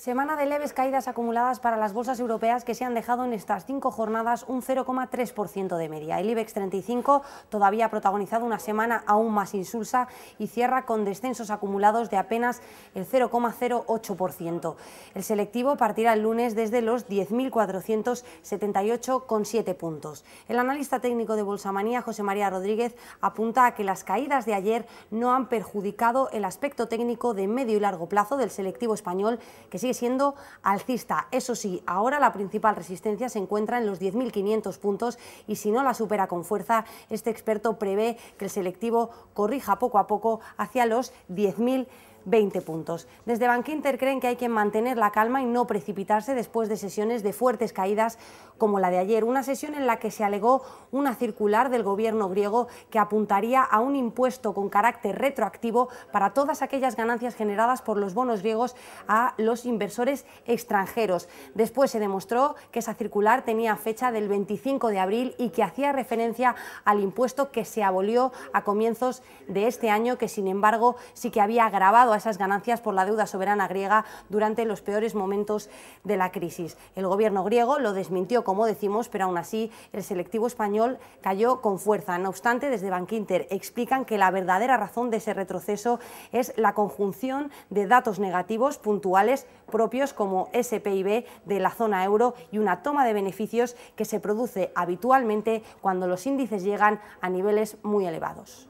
Semana de leves caídas acumuladas para las bolsas europeas que se han dejado en estas cinco jornadas un 0,3% de media. El IBEX 35 todavía ha protagonizado una semana aún más insulsa y cierra con descensos acumulados de apenas el 0,08%. El selectivo partirá el lunes desde los 10.478,7 puntos. El analista técnico de Bolsamanía, José María Rodríguez, apunta a que las caídas de ayer no han perjudicado el aspecto técnico de medio y largo plazo del selectivo español que sigue siendo alcista. Eso sí, ahora la principal resistencia se encuentra en los 10.500 puntos y si no la supera con fuerza, este experto prevé que el selectivo corrija poco a poco hacia los 10.000 20 puntos. Desde Bankinter creen que hay que mantener la calma y no precipitarse después de sesiones de fuertes caídas como la de ayer, una sesión en la que se alegó una circular del gobierno griego que apuntaría a un impuesto con carácter retroactivo para todas aquellas ganancias generadas por los bonos griegos a los inversores extranjeros. Después se demostró que esa circular tenía fecha del 25 de abril y que hacía referencia al impuesto que se abolió a comienzos de este año, que sin embargo sí que había agravado a esas ganancias por la deuda soberana griega durante los peores momentos de la crisis. El gobierno griego lo desmintió, como decimos, pero aún así el selectivo español cayó con fuerza. No obstante, desde Bankinter explican que la verdadera razón de ese retroceso es la conjunción de datos negativos puntuales propios como SPIB de la zona euro y una toma de beneficios que se produce habitualmente cuando los índices llegan a niveles muy elevados.